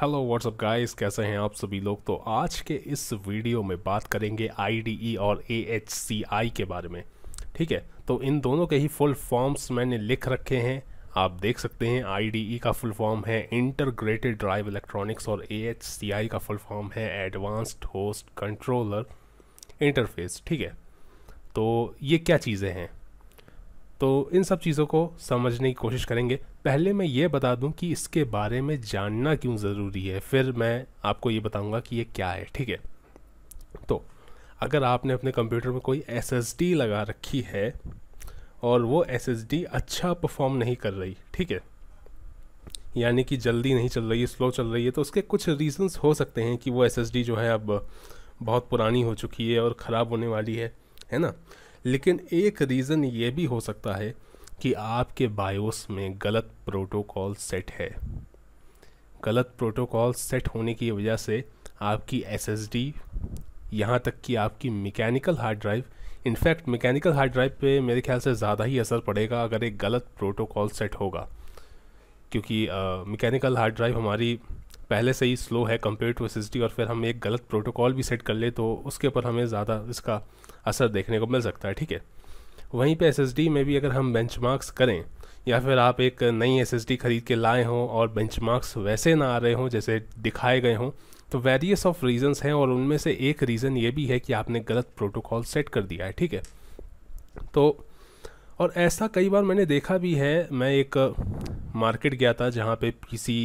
Hello what's up guys कैसे हैं आप सभी लोग तो आज के इस वीडियो में बात करेंगे आई e और एएचसीआई के बारे में ठीक है तो इन दोनों के ही फुल फॉर्म्स मैंने लिख रखे हैं आप देख सकते हैं आई e का फुल फॉर्म है इंटरग्रेटेड ड्राइव इलेक्ट्रॉनिक्स और ए का फुल फॉर्म है एडवांस्ड होस्ट कंट्रोलर इंटरफेस ठीक है तो ये क्या चीज़ें हैं तो इन सब चीज़ों को समझने की कोशिश करेंगे पहले मैं ये बता दूं कि इसके बारे में जानना क्यों ज़रूरी है फिर मैं आपको ये बताऊंगा कि ये क्या है ठीक है तो अगर आपने अपने कंप्यूटर में कोई एस लगा रखी है और वो एस अच्छा परफॉर्म नहीं कर रही ठीक है यानी कि जल्दी नहीं चल रही है स्लो चल रही है तो उसके कुछ रीज़न्स हो सकते हैं कि वो एस जो है अब बहुत पुरानी हो चुकी है और ख़राब होने वाली है है ना लेकिन एक रीज़न ये भी हो सकता है कि आपके बायोस में गलत प्रोटोकॉल सेट है गलत प्रोटोकॉल सेट होने की वजह से आपकी एस एस डी यहाँ तक कि आपकी mechanical hard drive in fact mechanical hard drive पे मेरे ख्याल से ज़्यादा ही असर पड़ेगा अगर एक गलत प्रोटोकॉल सेट होगा क्योंकि मैकेनिकल हार्ड ड्राइव हमारी पहले से ही स्लो है कंपेयर टू एस और फिर हम एक गलत प्रोटोकॉल भी सेट कर ले तो उसके ऊपर हमें ज़्यादा इसका असर देखने को मिल सकता है ठीक है वहीं पे एस में भी अगर हम बेंच करें या फिर आप एक नई एस ख़रीद के लाए हों और बेंच वैसे ना आ रहे हों जैसे दिखाए गए हों तो वेरियस ऑफ रीज़न्स हैं और उनमें से एक रीज़न ये भी है कि आपने गलत प्रोटोकॉल सेट कर दिया है ठीक है तो और ऐसा कई बार मैंने देखा भी है मैं एक मार्केट गया था जहाँ पे किसी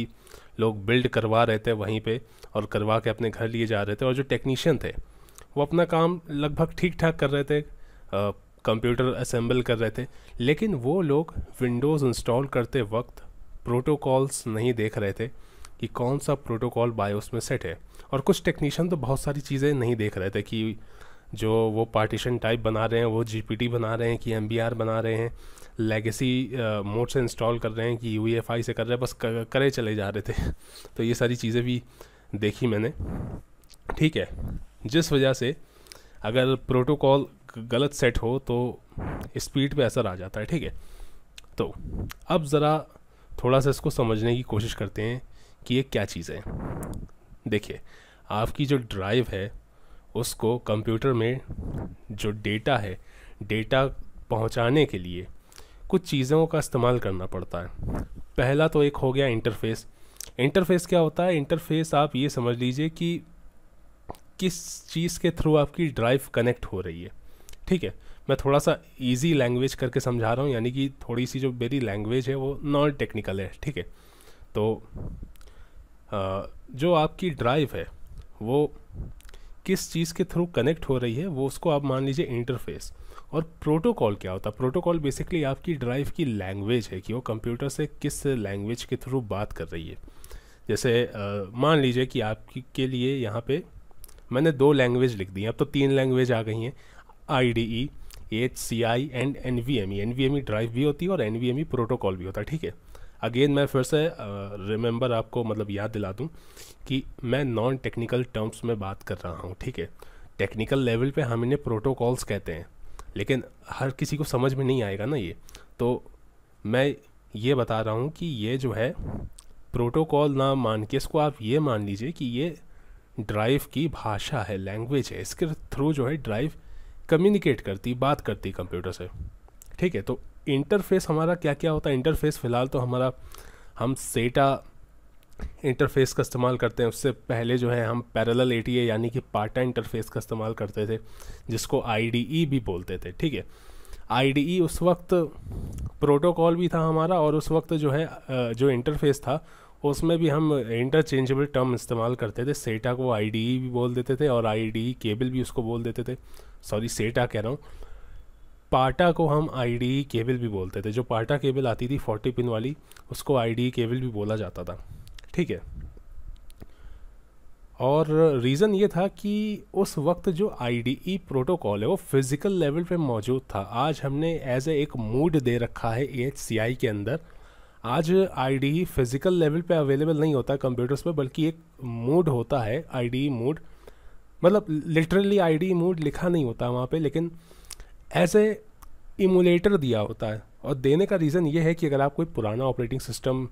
लोग बिल्ड करवा रहे थे वहीं पे और करवा के अपने घर लिए जा रहे थे और जो टेक्नीशियन थे वो अपना काम लगभग ठीक ठाक कर रहे थे कंप्यूटर असेंबल कर रहे थे लेकिन वो लोग विंडोज़ इंस्टॉल करते वक्त प्रोटोकॉल्स नहीं देख रहे थे कि कौन सा प्रोटोकॉल बायोस में सेट है और कुछ टेक्नीशियन तो बहुत सारी चीज़ें नहीं देख रहे थे कि जो वो पार्टीशन टाइप बना रहे हैं वो जी बना रहे हैं कि एम बना रहे हैं लेगेसी मोड से इंस्टॉल कर रहे हैं कि यू e से कर रहे हैं बस करे चले जा रहे थे तो ये सारी चीज़ें भी देखी मैंने ठीक है जिस वजह से अगर प्रोटोकॉल गलत सेट हो तो स्पीड पे असर आ जाता है ठीक है तो अब ज़रा थोड़ा सा इसको समझने की कोशिश करते हैं कि ये क्या चीज़ है देखिए आपकी जो ड्राइव है उसको कंप्यूटर में जो डेटा है डेटा पहुंचाने के लिए कुछ चीज़ों का इस्तेमाल करना पड़ता है पहला तो एक हो गया इंटरफेस इंटरफेस क्या होता है इंटरफेस आप ये समझ लीजिए कि किस चीज़ के थ्रू आपकी ड्राइव कनेक्ट हो रही है ठीक है मैं थोड़ा सा इजी लैंग्वेज करके समझा रहा हूँ यानी कि थोड़ी सी जो मेरी लैंग्वेज है वो नॉन टेक्निकल है ठीक है तो आ, जो आपकी ड्राइव है वो किस चीज़ के थ्रू कनेक्ट हो रही है वो उसको आप मान लीजिए इंटरफेस और प्रोटोकॉल क्या होता है प्रोटोकॉल बेसिकली आपकी ड्राइव की लैंग्वेज है कि वो कंप्यूटर से किस लैंग्वेज के थ्रू बात कर रही है जैसे आ, मान लीजिए कि आपकी के लिए यहाँ पे मैंने दो लैंग्वेज लिख दी है अब तो तीन लैंग्वेज आ गई हैं I D E H C I and N V M E N V M E drive भी होती है और N V M E protocol भी होता है ठीक है अगेन मैं फिर से रिमेंबर आपको मतलब याद दिला दूँ कि मैं नॉन टेक्निकल टर्म्स में बात कर रहा हूँ ठीक है टेक्निकल लेवल पे हम इन्हें प्रोटोकॉल्स कहते हैं लेकिन हर किसी को समझ में नहीं आएगा ना ये तो मैं ये बता रहा हूँ कि ये जो है प्रोटोकॉल ना मान के इसको आप ये मान लीजिए कि ये ड्राइव की भाषा है लैंग्वेज है इसके थ्रू जो है ड्राइव कम्युनिकेट करती बात करती कंप्यूटर से ठीक है तो इंटरफेस हमारा क्या क्या होता है इंटरफेस फ़िलहाल तो हमारा हम सेटा इंटरफेस का इस्तेमाल करते हैं उससे पहले जो है हम पैरेलल ए यानी कि पाटा इंटरफेस का इस्तेमाल करते थे जिसको आई e भी बोलते थे ठीक है आई e उस वक्त प्रोटोकॉल भी था हमारा और उस वक्त जो है जो इंटरफेस था उसमें भी हम इंटरचेंजेबल टर्म इस्तेमाल करते थे सेटा को आई e भी बोल देते थे और आई केबल भी उसको बोल देते थे सॉरी सेटा कह रहा हूँ पाटा को हम आई e केबल भी बोलते थे जो पाटा केबल आती थी फोर्टी पिन वाली उसको आई e केबल भी बोला जाता था ठीक है और रीज़न ये था कि उस वक्त जो आई प्रोटोकॉल e है वो फिज़िकल लेवल पे मौजूद था आज हमने एज ए एक मूड दे रखा है ए के अंदर आज आई फिज़िकल लेवल पे अवेलेबल नहीं होता कंप्यूटर्स पे बल्कि एक मूड होता है आई मूड मतलब लिटरली आई मूड लिखा नहीं होता वहाँ पे लेकिन एज ए इमुलेटर दिया होता है और देने का रीज़न ये है कि अगर आप कोई पुराना ऑपरेटिंग सिस्टम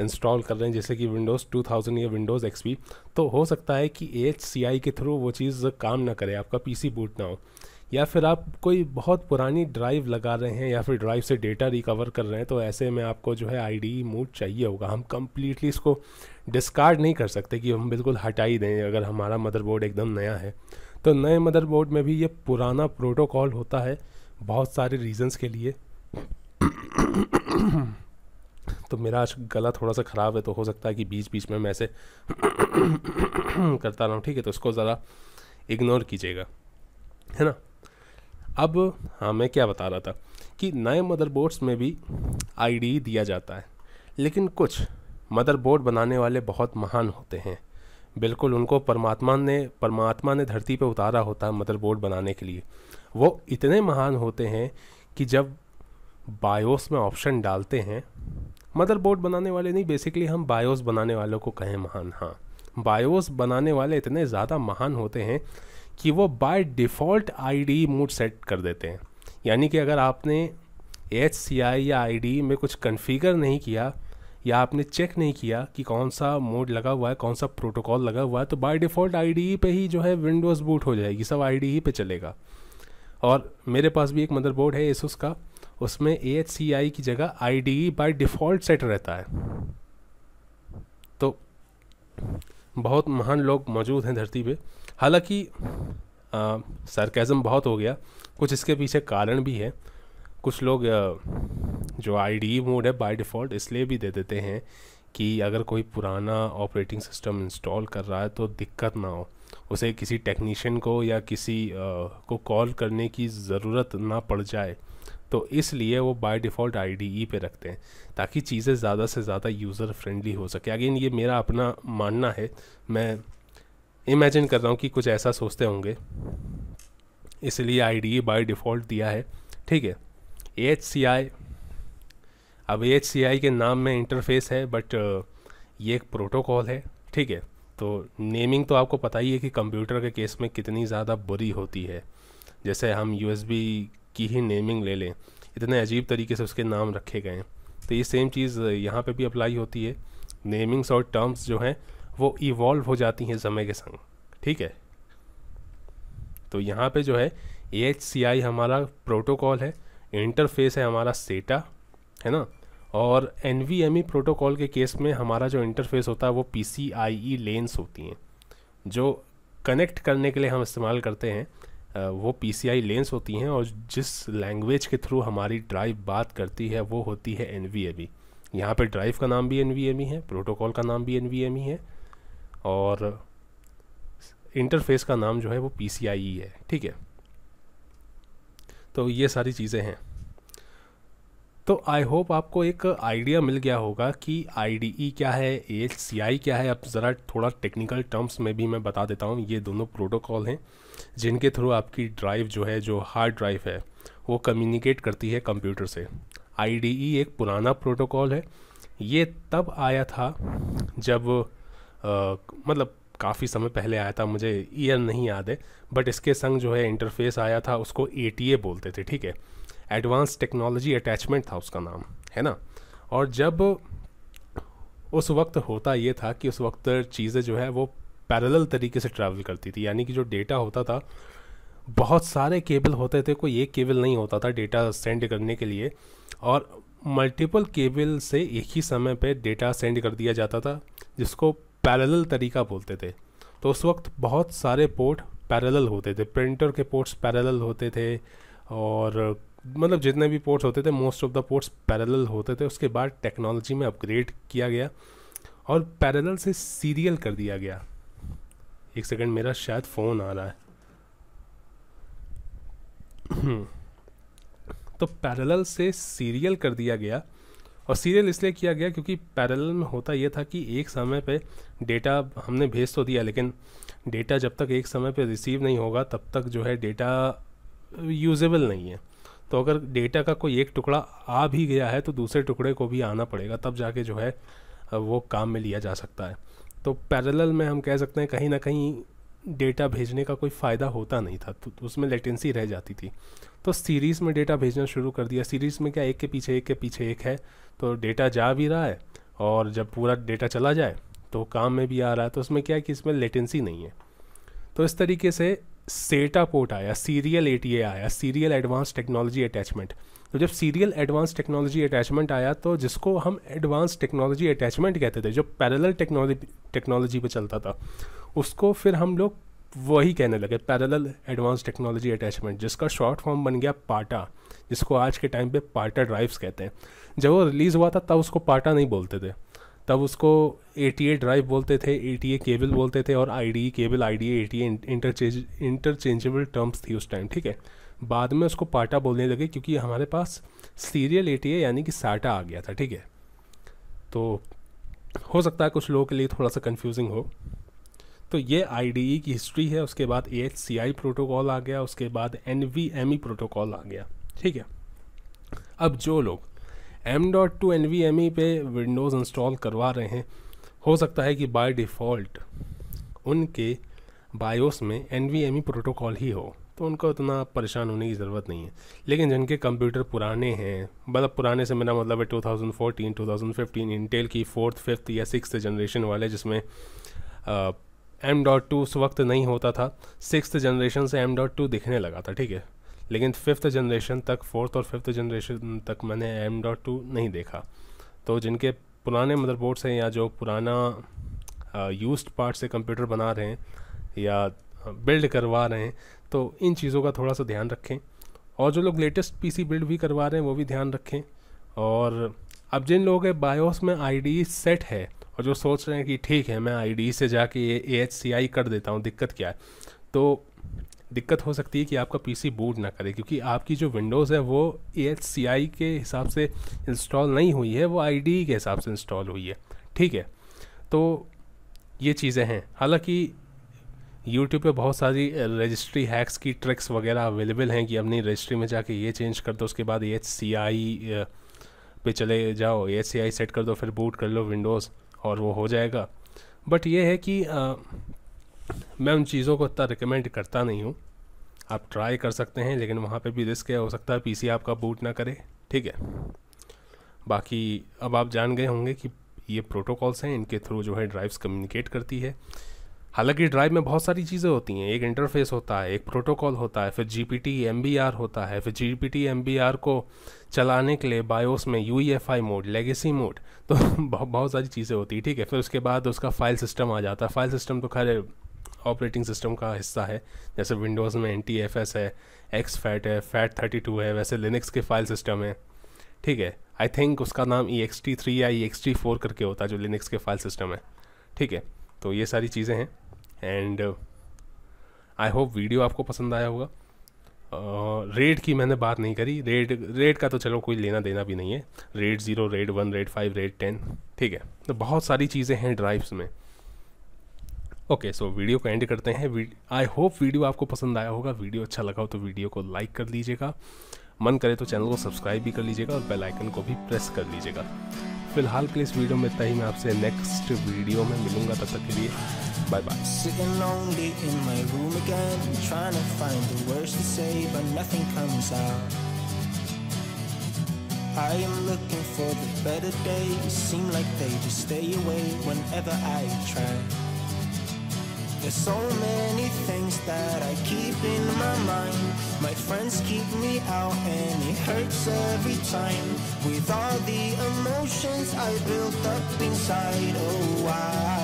इंस्टॉल कर रहे हैं जैसे कि विंडोज़ 2000 या विंडोज़ एक्स तो हो सकता है कि ए के थ्रू वो चीज़ काम ना करे आपका पी बूट ना हो या फिर आप कोई बहुत पुरानी ड्राइव लगा रहे हैं या फिर ड्राइव से डेटा रिकवर कर रहे हैं तो ऐसे में आपको जो है आई मूड चाहिए होगा हम कम्प्लीटली इसको डिस्कार्ड नहीं कर सकते कि हम बिल्कुल हटा ही दें अगर हमारा मदरबोर्ड एकदम नया है तो नए मदरबोर्ड में भी ये पुराना प्रोटोकॉल होता है बहुत सारे रीजंस के लिए तो मेरा आज गला थोड़ा सा ख़राब है तो हो सकता है कि बीच बीच में मैं ऐसे करता रहूँ ठीक है तो उसको ज़रा इग्नोर कीजिएगा है ना अब हाँ मैं क्या बता रहा था कि नए मदरबोर्ड्स में भी आईडी दिया जाता है लेकिन कुछ मदरबोर्ड बनाने वाले बहुत महान होते हैं बिल्कुल उनको परमात्मा ने परमात्मा ने धरती पर उतारा होता है मदरबोर्ड बनाने के लिए वो इतने महान होते हैं कि जब बायोस में ऑप्शन डालते हैं मदरबोर्ड बनाने वाले नहीं बेसिकली हम बायोस बनाने वालों को कहें महान हाँ बायोस बनाने वाले इतने ज़्यादा महान होते हैं कि वो by default ID mode set कर देते हैं यानी कि अगर आपने एच सी आई या आई डी में कुछ कन्फिगर नहीं किया या आपने चेक नहीं किया कि कौन सा मोड लगा हुआ है कौन सा प्रोटोकॉल लगा हुआ है तो बाय डिफ़ॉल्ट आई पे ही जो है विंडोज़ बूट हो जाएगी सब आई ही पे चलेगा और मेरे पास भी एक मदरबोर्ड है एसुस का उसमें ए की जगह I D by default set रहता है तो बहुत महान लोग मौजूद हैं धरती पे हालांकि सरकेजम बहुत हो गया कुछ इसके पीछे कारण भी है कुछ लोग आ, जो आई मोड है बाय डिफ़ॉल्ट इसलिए भी दे देते हैं कि अगर कोई पुराना ऑपरेटिंग सिस्टम इंस्टॉल कर रहा है तो दिक्कत ना हो उसे किसी टेक्नीशियन को या किसी आ, को कॉल करने की ज़रूरत ना पड़ जाए तो इसलिए वो by default I D E पे रखते हैं ताकि चीज़ें ज़्यादा से ज़्यादा यूज़र फ्रेंडली हो सके अगेन ये मेरा अपना मानना है मैं इमेजिन कर रहा हूँ कि कुछ ऐसा सोचते होंगे इसलिए I D E by default दिया है ठीक है एच सी आई अब ए के नाम में इंटरफेस है बट uh, ये एक प्रोटोकॉल है ठीक है तो नेमिंग तो आपको पता ही है कि कंप्यूटर के केस में कितनी ज़्यादा बुरी होती है जैसे हम यू की ही नेमिंग ले लें इतने अजीब तरीके से उसके नाम रखे गए हैं तो ये सेम चीज़ uh, यहाँ पे भी अप्लाई होती है नेमिंग्स और टर्म्स जो हैं वो इवॉल्व हो जाती हैं समय के संग ठीक है तो यहाँ पे जो है ए हमारा प्रोटोकॉल है इंटरफेस है हमारा सेटा है ना और एन प्रोटोकॉल e के केस में हमारा जो इंटरफेस होता है वो पी सी आई लेंस होती हैं जो कनेक्ट करने के लिए हम इस्तेमाल करते हैं वो पी सी आई लेंस होती हैं और जिस लैंग्वेज के थ्रू हमारी ड्राइव बात करती है वो होती है एन वी e। यहाँ पर ड्राइव का नाम भी एन वी एम ई है प्रोटोकॉल का नाम भी एन वी एम ई है और इंटरफेस का नाम जो है वो पी सी आई ई है ठीक है तो ये सारी चीज़ें हैं तो आई होप आपको एक आइडिया मिल गया होगा कि आई e क्या है ए क्या है अब ज़रा थोड़ा टेक्निकल टर्म्स में भी मैं बता देता हूँ ये दोनों प्रोटोकॉल हैं जिनके थ्रू आपकी ड्राइव जो है जो हार्ड ड्राइव है वो कम्युनिकेट करती है कंप्यूटर से आई e एक पुराना प्रोटोकॉल है ये तब आया था जब आ, मतलब काफ़ी समय पहले आया था मुझे ईयर नहीं याद है बट इसके संग जो है इंटरफेस आया था उसको ए बोलते थे ठीक है एडवांस टेक्नोलॉजी अटैचमेंट था उसका नाम है ना और जब उस वक्त होता ये था कि उस वक्त चीज़ें जो है वो पैरेलल तरीके से ट्रैवल करती थी यानी कि जो डेटा होता था बहुत सारे केबल होते थे कोई एक केबल नहीं होता था डेटा सेंड करने के लिए और मल्टीपल केबल से एक ही समय पे डेटा सेंड कर दिया जाता था जिसको पैरेलल तरीका बोलते थे तो उस वक्त बहुत सारे पोर्ट पैरेलल होते थे प्रिंटर के पोर्ट्स पैरेलल होते थे और मतलब जितने भी पोर्ट्स होते थे most of the ports parallel होते थे उसके बाद टेक्नोलॉजी में अपग्रेड किया गया और पैरेलल से सीरियल कर दिया गया एक सेकंड मेरा शायद फ़ोन आ रहा है हम्म। तो पैरेलल से सीरियल कर दिया गया और सीरियल इसलिए किया गया क्योंकि पैरेलल में होता यह था कि एक समय पे डेटा हमने भेज तो दिया लेकिन डेटा जब तक एक समय पे रिसीव नहीं होगा तब तक जो है डेटा यूजेबल नहीं है तो अगर डेटा का कोई एक टुकड़ा आ भी गया है तो दूसरे टुकड़े को भी आना पड़ेगा तब जाके जो है वो काम में लिया जा सकता है तो पैरेलल में हम कह सकते हैं कहीं ना कहीं डेटा भेजने का कोई फ़ायदा होता नहीं था तो उसमें लेटेंसी रह जाती थी तो सीरीज़ में डेटा भेजना शुरू कर दिया सीरीज़ में क्या एक के पीछे एक के पीछे एक है तो डेटा जा भी रहा है और जब पूरा डेटा चला जाए तो काम में भी आ रहा है तो उसमें क्या है कि इसमें लेटेंसी नहीं है तो इस तरीके से सेटा पोर्ट आया सीरियल ए आया सीरियल एडवांस टेक्नोलॉजी अटैचमेंट तो जब सीरियल एडवांस टेक्नोलॉजी अटैचमेंट आया तो जिसको हम एडवांस टेक्नोलॉजी अटैचमेंट कहते थे जो पैरेलल टेक्नोलॉजी टेक्नोलॉजी पर चलता था उसको फिर हम लोग वही कहने लगे पैरेलल एडवांस टेक्नोलॉजी अटैचमेंट जिसका शॉर्ट फॉर्म बन गया पाटा जिसको आज के टाइम पे पाटा ड्राइव्स कहते हैं जब वो रिलीज़ हुआ था तब उसको पाटा नहीं बोलते थे तब उसको ए टी ए ड्राइव बोलते थे ए टी ए केबल बोलते थे और I D cable I D A A T interchange interchangeable terms थी उस टाइम ठीक है बाद में उसको पाटा बोलने लगे क्योंकि हमारे पास सीरियल ए टी ए यानी कि साटा आ गया था ठीक है तो हो सकता है कुछ लोगों के लिए थोड़ा सा कन्फ्यूजिंग हो तो ये आई e की हिस्ट्री है उसके बाद A H C I protocol आ गया उसके बाद N V M E protocol आ गया ठीक है अब जो लोग M dot two N V M E पे विंडोज़ इंस्टॉल करवा रहे हैं हो सकता है कि बाय डिफ़ॉल्ट उनके बायोस में N V M E protocol ही हो तो उनको उतना परेशान होने की ज़रूरत नहीं है लेकिन जिनके कंप्यूटर पुराने हैं मतलब पुराने से मेरा मतलब है two two thousand thousand fifteen Intel की फोर्थ फिफ्थ या सिक्स जनरेशन वाले जिसमें एम डॉट टू उस वक्त नहीं होता था सिक्स जनरेशन से एम डॉट टू दिखने लगा था ठीक है लेकिन फिफ्थ जनरेशन तक फोर्थ और फिफ्थ जनरेशन तक मैंने एम डॉट टू नहीं देखा तो जिनके पुराने मदरबोर्ड्स हैं या जो पुराना यूज्ड पार्ट से कंप्यूटर बना रहे हैं या बिल्ड करवा रहे हैं तो इन चीज़ों का थोड़ा सा ध्यान रखें और जो लोग लेटेस्ट पीसी बिल्ड भी करवा रहे हैं वो भी ध्यान रखें और अब जिन लोगों के बायोस में आईडी सेट है और जो सोच रहे हैं कि ठीक है मैं आईडी से जाके ए एच सी आई कर देता हूँ दिक्कत क्या है तो दिक्कत हो सकती है कि आपका पीसी बूट ना करे क्योंकि आपकी जो विंडोज़ है वो ए के हिसाब से इंस्टॉल नहीं हुई है वो आई e के हिसाब से इंस्टॉल हुई है ठीक है तो ये चीज़ें हैं हालांकि यूट्यूब पे बहुत सारी रजिस्ट्री हैक्स की ट्रिक्स वगैरह अवेलेबल हैं कि अपनी रजिस्ट्री में जाके ये चेंज कर दो उसके बाद एच सी आई पे चले जाओ एच सी आई सेट कर दो फिर बूट कर लो विंडोज़ और वो हो जाएगा बट ये है कि आ, मैं उन चीज़ों को इतना रिकमेंड करता नहीं हूँ आप ट्राई कर सकते हैं लेकिन वहाँ पे भी रिस्क है हो सकता है पीसी आपका बूट ना करे ठीक है बाकी अब आप जान गए होंगे कि ये प्रोटोकॉल्स हैं इनके थ्रू जो है ड्राइव्स कम्युनिकेट करती है हालांकि ड्राइव में बहुत सारी चीज़ें होती हैं एक इंटरफेस होता है एक प्रोटोकॉल होता है फिर G P T M B R होता है फिर G P T M B R को चलाने के लिए बायोस में U E F I mode legacy mode तो बहुत सारी चीज़ें होती है ठीक है फिर उसके बाद उसका फाइल सिस्टम आ जाता है फाइल सिस्टम तो खैर ऑपरेटिंग सिस्टम का हिस्सा है जैसे विंडोज़ में एन है एक्स फैट है फैट थर्टी टू है वैसे लिनक्स के फाइल सिस्टम है ठीक है आई थिंक उसका नाम ई एक्स टी थ्री या ई एक्स टी फोर करके होता है जो लिनक्स के फाइल सिस्टम है ठीक है तो ये सारी चीज़ें हैं एंड आई होप वीडियो आपको पसंद आया होगा रेड uh, की मैंने बात नहीं करी रेड रेड का तो चलो कोई लेना देना भी नहीं है RAID zero RAID one RAID five RAID ten ठीक है तो बहुत सारी चीज़ें हैं ड्राइव्स में ओके सो वीडियो को एंड करते हैं आई होप वीडियो आपको पसंद आया होगा वीडियो अच्छा लगा हो तो वीडियो को लाइक कर लीजिएगा मन करे तो चैनल को सब्सक्राइब भी कर लीजिएगा और बेल आइकन को भी प्रेस कर लीजिएगा फिलहाल के लिए इस वीडियो में इतना ही मैं आपसे नेक्स्ट वीडियो में मिलूंगा तब तक के लिए bye bye Sitting lonely in my room again Trying to find the words to say but nothing comes out I am looking for the better days Seem like they just stay away whenever I try There's so many things that I keep in my mind My friends keep me out and it hurts every time With all the emotions I built up inside, oh why